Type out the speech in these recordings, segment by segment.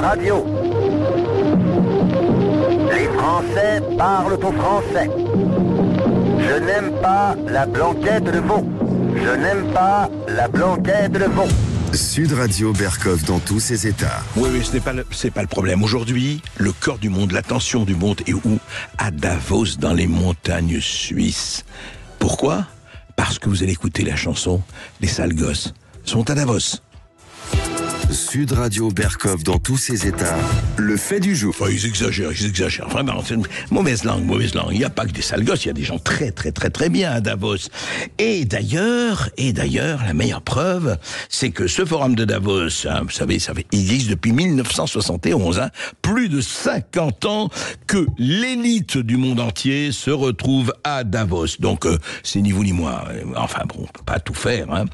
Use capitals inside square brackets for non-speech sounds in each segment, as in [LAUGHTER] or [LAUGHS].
Radio. Les Français parlent ton Français. Je n'aime pas la blanquette de veau. Je n'aime pas la blanquette de veau. Sud Radio Berkov dans tous ses états. Oui, oui, ce n'est pas, le, pas le problème. Aujourd'hui, le corps du monde, l'attention du monde est où À Davos, dans les montagnes suisses. Pourquoi Parce que vous allez écouter la chanson Les sales gosses sont à Davos. Sud Radio Berkov dans tous ses états. Le fait du jour. ils exagèrent, ils exagèrent. enfin, c'est une mauvaise langue, mauvaise langue. Il n'y a pas que des sales gosses, il y a des gens très, très, très, très bien à Davos. Et d'ailleurs, et d'ailleurs, la meilleure preuve, c'est que ce forum de Davos, hein, vous savez, ça fait, il existe depuis 1971, hein, plus de 50 ans que l'élite du monde entier se retrouve à Davos. Donc, euh, c'est ni vous ni moi. Enfin bon, on peut pas tout faire. Hein.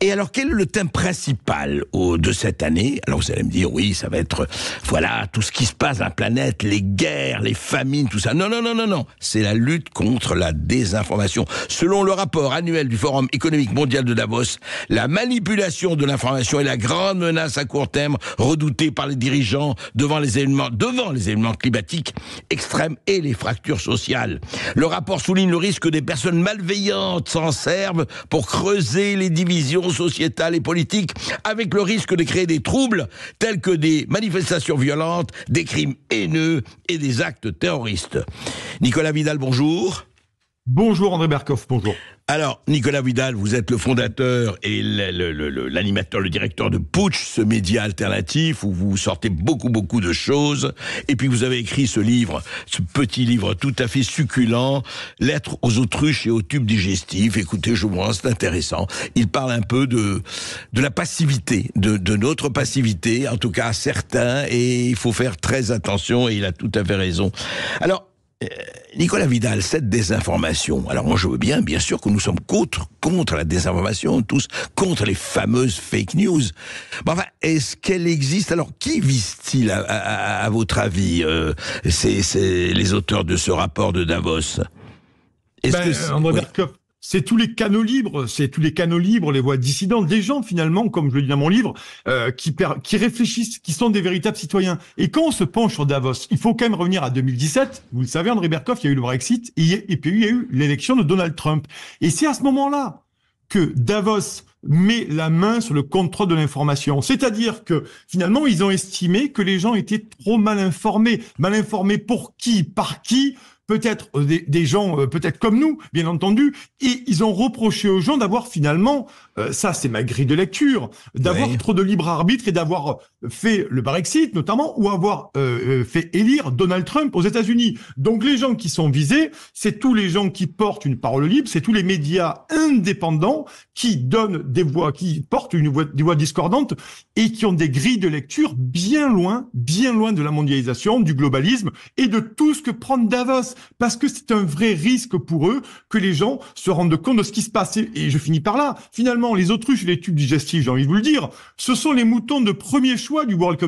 Et alors, quel est le thème principal de cette année. Alors vous allez me dire, oui, ça va être, voilà, tout ce qui se passe dans la planète, les guerres, les famines, tout ça. Non, non, non, non, non. C'est la lutte contre la désinformation. Selon le rapport annuel du Forum économique mondial de Davos, la manipulation de l'information est la grande menace à court terme redoutée par les dirigeants devant les événements, devant les événements climatiques extrêmes et les fractures sociales. Le rapport souligne le risque que des personnes malveillantes s'en servent pour creuser les divisions sociétales et politiques avec le risque de créer des troubles tels que des manifestations violentes, des crimes haineux et des actes terroristes. Nicolas Vidal, bonjour. Bonjour André Berkoff, bonjour. Alors, Nicolas Vidal, vous êtes le fondateur et l'animateur, le directeur de Pouch, ce média alternatif où vous sortez beaucoup, beaucoup de choses. Et puis, vous avez écrit ce livre, ce petit livre tout à fait succulent, lettre aux autruches et aux tubes digestifs. Écoutez, je vous c'est intéressant. Il parle un peu de, de la passivité, de, de notre passivité, en tout cas certains, et il faut faire très attention, et il a tout à fait raison. Alors, euh, Nicolas Vidal, cette désinformation, alors moi je veux bien, bien sûr que nous sommes contre, contre la désinformation, tous contre les fameuses fake news. Mais enfin, est-ce qu'elle existe Alors, qui vise-t-il, à, votre avis, euh, c'est les auteurs de ce rapport de Davos Est-ce ben, que euh, c'est tous les canaux libres, c'est tous les canaux libres, les voix dissidentes, des gens finalement, comme je le dis dans mon livre, euh, qui, qui réfléchissent, qui sont des véritables citoyens. Et quand on se penche sur Davos, il faut quand même revenir à 2017. Vous le savez, André Berkoff, il y a eu le Brexit et, et puis il y a eu l'élection de Donald Trump. Et c'est à ce moment-là que Davos met la main sur le contrôle de l'information. C'est-à-dire que finalement, ils ont estimé que les gens étaient trop mal informés. Mal informés pour qui Par qui peut-être euh, des, gens, euh, peut-être comme nous, bien entendu, et ils ont reproché aux gens d'avoir finalement, euh, ça c'est ma grille de lecture, d'avoir trop de libre arbitre et d'avoir fait le Brexit notamment, ou avoir fait élire Donald Trump aux États-Unis. Donc les gens qui sont visés, c'est tous les gens qui portent une parole libre, c'est tous les médias indépendants qui donnent des voix, qui portent une voix, des voix discordantes et qui ont des grilles de lecture bien loin, bien loin de la mondialisation, du globalisme et de tout ce que prend Davos parce que c'est un vrai risque pour eux que les gens se rendent compte de ce qui se passe. Et je finis par là. Finalement, les autruches et les tubes digestifs, j'ai envie de vous le dire, ce sont les moutons de premier choix du World,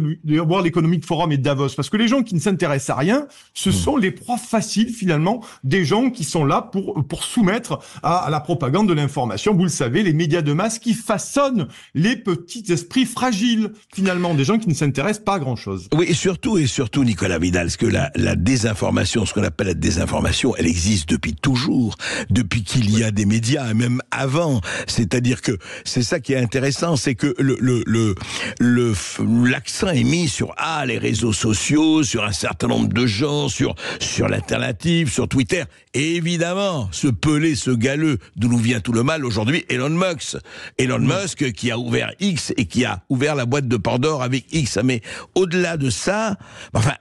Economic Forum et de Davos, parce que les gens qui ne s'intéressent à rien, ce mmh. sont les proies faciles finalement des gens qui sont là pour pour soumettre à, la propagande de l'information. Vous le savez, les médias de masse qui façonnent les petits esprits fragiles finalement, des gens qui ne s'intéressent pas à grand chose. Oui, et surtout et surtout Nicolas Vidal, ce que la, la désinformation, ce qu'on appelle des informations, elle existe depuis toujours, depuis qu'il y a des médias, même avant. C'est-à-dire que c'est ça qui est intéressant, c'est que le, le, le, l'accent est mis sur ah les réseaux sociaux, sur un certain nombre de gens, sur sur l'alternative, sur Twitter. Et évidemment, ce pelé, ce galeux, d'où nous vient tout le mal aujourd'hui, Elon Musk. Elon Musk qui a ouvert X et qui a ouvert la boîte de Pandore avec X. Ah, mais au-delà de ça, enfin,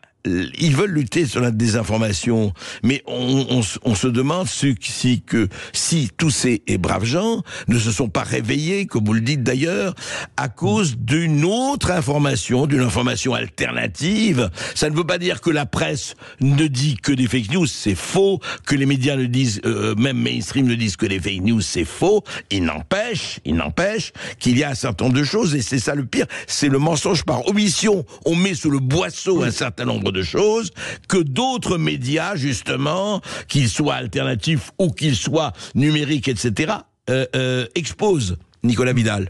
ils veulent lutter sur la désinformation, mais on, on se demande si, si, que, si tous ces braves gens ne se sont pas réveillés, comme vous le dites d'ailleurs, à cause d'une autre information, d'une information alternative. Ça ne veut pas dire que la presse ne dit que des fake news, c'est faux, que les médias ne disent, euh, même mainstream ne disent que des fake news, c'est faux. Il n'empêche, il n'empêche qu'il y a un certain nombre de choses, et c'est ça le pire, c'est le mensonge par omission. On met sous le boisseau un certain nombre de chose que d'autres médias, justement, qu'ils soient alternatifs ou qu'ils soient numériques, etc., euh, euh, exposent Nicolas Vidal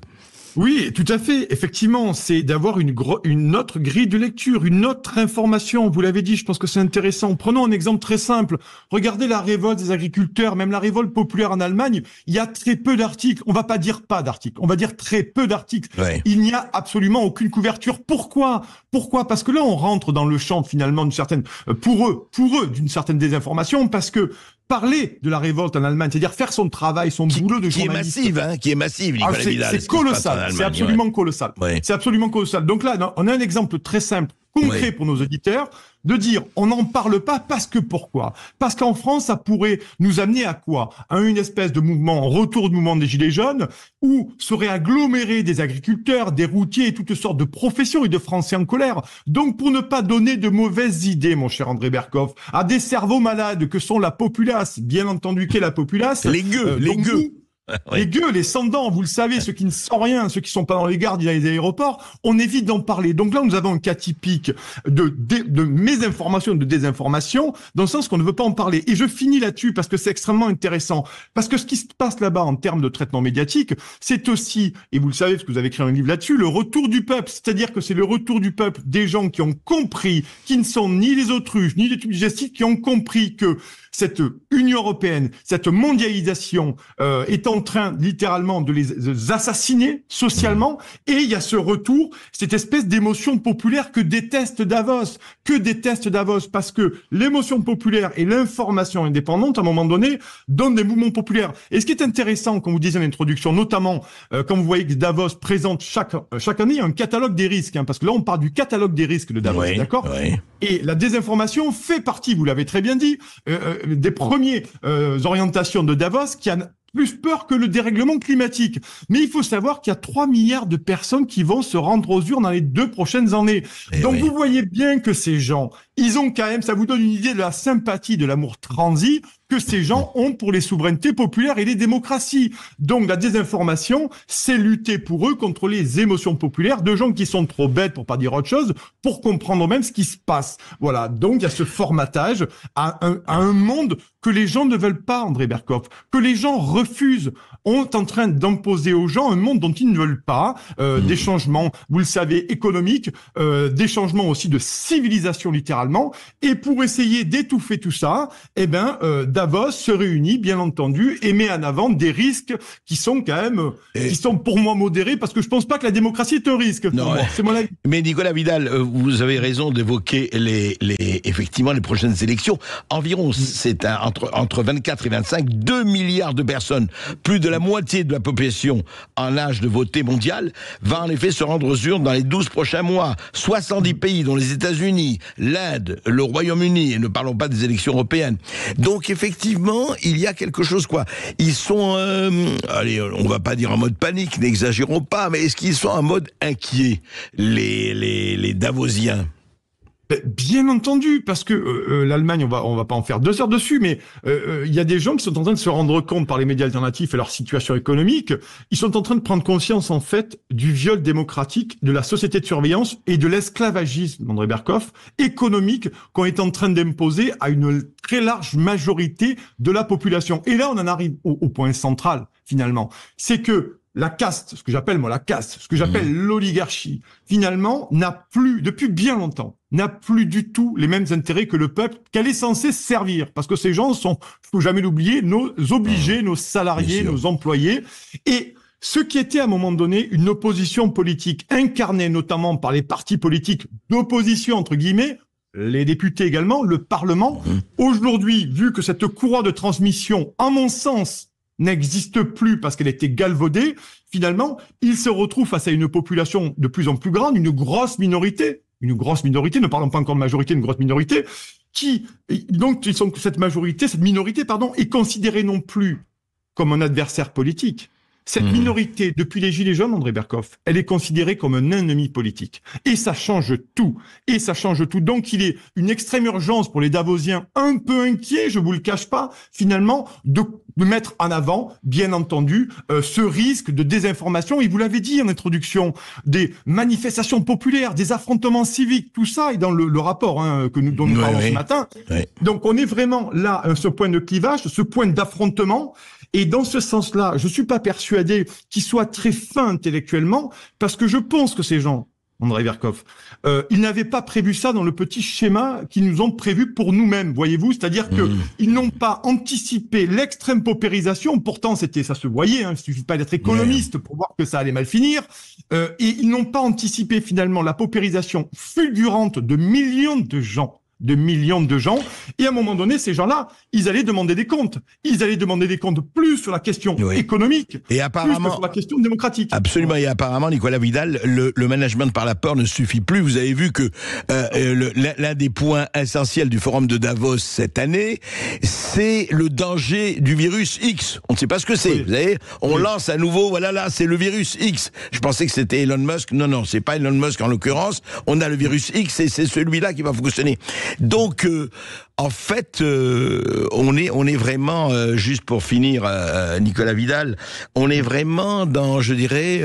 oui, tout à fait. Effectivement, c'est d'avoir une, une autre grille de lecture, une autre information. Vous l'avez dit, je pense que c'est intéressant. Prenons un exemple très simple. Regardez la révolte des agriculteurs, même la révolte populaire en Allemagne. Il y a très peu d'articles. On va pas dire pas d'articles. On va dire très peu d'articles. Il n'y a absolument aucune couverture. Pourquoi Pourquoi Parce que là, on rentre dans le champ finalement d'une certaine, pour eux, pour eux, d'une certaine désinformation, parce que parler de la révolte en Allemagne, c'est-à-dire faire son travail, son boulot de qui Est massive, hein, qui est massive, Nicolas ah, C'est colossal, c'est absolument colossal. C'est absolument colossal. Donc là, on a un exemple très simple concret pour nos auditeurs, de dire on n'en parle pas parce que pourquoi Parce qu'en France, ça pourrait nous amener à quoi À une espèce de mouvement, retour du mouvement des Gilets jaunes, où seraient agglomérés des agriculteurs, des routiers et toutes sortes de professions et de Français en colère. Donc pour ne pas donner de mauvaises idées, mon cher André Berkoff, à des cerveaux malades que sont la populace, bien entendu qu'est la populace. Les gueux, euh, les gueux. [LAUGHS] Les gueux, les sans vous le savez, ceux qui ne sont rien, ceux qui sont pas dans les gardes, il y a les aéroports, on évite d'en parler. Donc là, nous avons un cas typique de, de, de mésinformation, de désinformation, dans le sens qu'on ne veut pas en parler. Et je finis là-dessus parce que c'est extrêmement intéressant. Parce que ce qui se passe là-bas en termes de traitement médiatique, c'est aussi, et vous le savez parce que vous avez écrit un livre là-dessus, le retour du peuple. C'est-à-dire que c'est le retour du peuple des gens qui ont compris, qui ne sont ni les autruches, ni les tubes digestifs, qui ont compris que cette Union européenne, cette mondialisation euh, est en train littéralement de les, assassiner socialement. Et il y a ce retour, cette espèce d'émotion populaire que déteste Davos, que déteste Davos, parce que l'émotion populaire et l'information indépendante, à un moment donné, donnent des mouvements populaires. Et ce qui est intéressant, comme vous disiez en introduction, notamment euh, quand vous voyez que Davos présente chaque, euh, chaque année un catalogue des risques, hein, parce que là on parle du catalogue des risques de Davos, d'accord Et la désinformation fait partie, vous l'avez très bien dit, euh, des premiers euh, orientations de Davos qui a plus peur que le dérèglement climatique. Mais il faut savoir qu'il y a 3 milliards de personnes qui vont se rendre aux urnes dans les deux prochaines années. Eh Donc vous voyez bien que ces gens, ils ont quand même, ça vous donne une idée de la sympathie, de l'amour transi que ces gens ont pour les souverainetés populaires et les démocraties. Donc la désinformation, c'est lutter pour eux contre les émotions populaires de gens qui sont trop bêtes, pour pas dire autre chose, pour comprendre même ce qui se passe. Voilà, donc il y a ce formatage à un, à un monde que les gens ne veulent pas, André Berkoff, que les gens refusent. ont en train d'imposer aux gens un monde dont ils ne veulent pas, euh, hmm. des changements, vous le savez, économiques, euh, des changements aussi de civilisation littéralement. Et pour essayer d'étouffer tout ça, eh ben, euh, Davos se réunit, bien entendu, et met en avant des risques qui sont quand même, qui sont pour moi modérés, parce que je pense pas que la démocratie est un risque. Non, c'est mon avis. Mais Nicolas Vidal, vous avez raison d'évoquer les, les, effectivement les prochaines élections. Environ, hmm. c'est un, entre, 24 et 25, 2 milliards de personnes, plus de la moitié de la population en âge de voter mondial, va en effet se rendre aux urnes dans les 12 prochains mois. 70 pays, dont les États-Unis, l'Inde, le Royaume-Uni, et ne parlons pas des élections européennes. Donc effectivement, il y a quelque chose quoi. Ils sont, euh, allez, on va pas dire en mode panique, n'exagérons pas, mais est-ce qu'ils sont en mode inquiet, les, les Davosiens ben, bien entendu, parce que euh, euh, l'Allemagne, on va on va pas en faire deux heures dessus, mais euh, il y a des gens qui sont en train de se rendre compte par les médias alternatifs et leur situation économique, ils sont en train de prendre conscience en fait du viol démocratique, de la société de surveillance et de l'esclavagisme, André Berkoff, économique qu'on est en train d'imposer à une très large majorité de la population. Et là, on en arrive au, au point central finalement, c'est que la caste, ce que j'appelle moi la caste, ce que j'appelle mmh. l'oligarchie, finalement n'a plus, depuis bien longtemps, n'a plus du tout les mêmes intérêts que le peuple qu'elle est censée servir, parce que ces gens sont, faut jamais l'oublier, nos obligés, ah, nos salariés, nos employés, et ce qui était à un moment donné une opposition politique incarnée notamment par les partis politiques d'opposition entre guillemets, les députés également, le Parlement. Mmh. Aujourd'hui, vu que cette courroie de transmission, en mon sens, n'existe plus parce qu'elle était galvaudée, finalement, il se retrouve face à une population de plus en plus grande, une grosse minorité, une grosse minorité, ne parlons pas encore de majorité, une grosse minorité, qui, donc, ils sont, cette majorité, cette minorité, pardon, est considérée non plus comme un adversaire politique, cette mhm. minorité, depuis les Gilets jaunes, André Berkoff, elle est considérée comme un ennemi politique. Et ça change tout. Et ça change tout. Donc il est une extrême urgence pour les Davosiens, un peu inquiets, je vous le cache pas, finalement, de, mettre en avant, bien entendu, euh, ce risque de désinformation. Et vous l'avez dit en introduction, des manifestations populaires, des affrontements civiques, tout ça est dans le, rapport hein, que nous, donnerons ce matin. Donc on est vraiment là, euh, ce point de clivage, ce point d'affrontement et dans ce sens-là, je ne suis pas persuadé qu'ils soient très fins intellectuellement, parce que je pense que ces gens, André Verkov, euh, ils n'avaient pas prévu ça dans le petit schéma qu'ils nous ont prévu pour nous-mêmes, voyez-vous C'est-à-dire que mmh. ils n'ont pas anticipé l'extrême paupérisation, pourtant c'était ça se voyait, hein, il suffit pas d'être économiste pour voir que ça allait mal finir, euh, et ils n'ont pas anticipé finalement la paupérisation fulgurante de millions de gens de millions de gens. Et à un moment donné, ces gens-là, ils allaient demander des comptes. Ils allaient demander des comptes plus sur la question économique et apparemment, plus sur la question démocratique. Absolument. Et apparemment, Nicolas Vidal, le, le management par la peur ne suffit plus. Vous avez vu que euh, euh, l'un des points essentiels du forum de Davos cette année, c'est le danger du virus X. On ne sait pas ce que c'est. on lance à nouveau, voilà là, c'est le virus X. Je pensais que c'était Elon Musk. Non, non, c'est pas Elon Musk en l'occurrence. On a le virus X et c'est celui-là qui va fonctionner. Donc, euh, en fait, euh, on est on est vraiment euh, juste pour finir, Nicolas Vidal, on est vraiment dans, je dirais,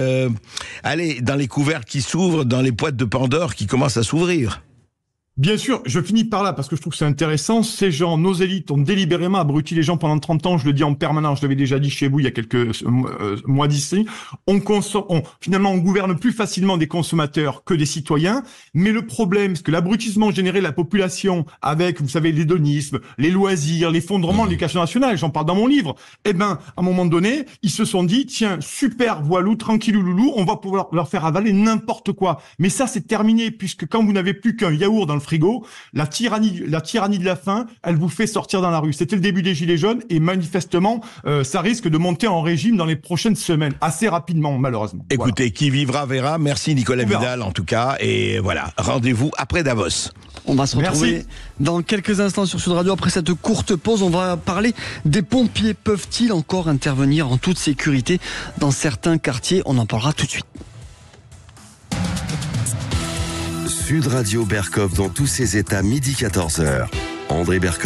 allez, dans les couverts qui s'ouvrent, dans les boîtes de Pandore qui commencent à s'ouvrir. Bien sûr, je finis par là parce que je trouve que c'est intéressant. Ces gens, nos élites, ont délibérément abruti les gens pendant 30 ans. Je le dis en permanence, je l'avais déjà dit chez vous il y a quelques euh, euh, mois d'ici. On, on finalement, on gouverne plus facilement des consommateurs que des citoyens. Mais le problème, c'est que l'abrutissement généré de la population avec, vous savez, l'hédonisme, les loisirs, l'effondrement de l'éducation nationale, j'en parle dans mon livre, eh ben, à un moment donné, ils se sont dit, tiens, super, voilou, tranquille, loulou, on va pouvoir leur faire avaler n'importe quoi. Mais ça, c'est terminé puisque quand vous n'avez plus qu'un yaourt dans le la tyrannie, de la faim, elle vous fait sortir dans la rue. C'était le début des Gilets jaunes et manifestement, euh, ça risque de monter en régime dans les prochaines semaines, assez rapidement, malheureusement. Écoutez, qui vivra verra. Merci Nicolas Vidal, en tout cas. Et voilà, rendez-vous après Davos. On va se retrouver dans quelques instants sur Sud Radio. Après cette courte pause, on va parler des pompiers. Peuvent-ils encore intervenir en toute sécurité dans certains quartiers On en parlera tout de suite. Sud Radio Berkov dans tous ses états midi 14h. André Berkov.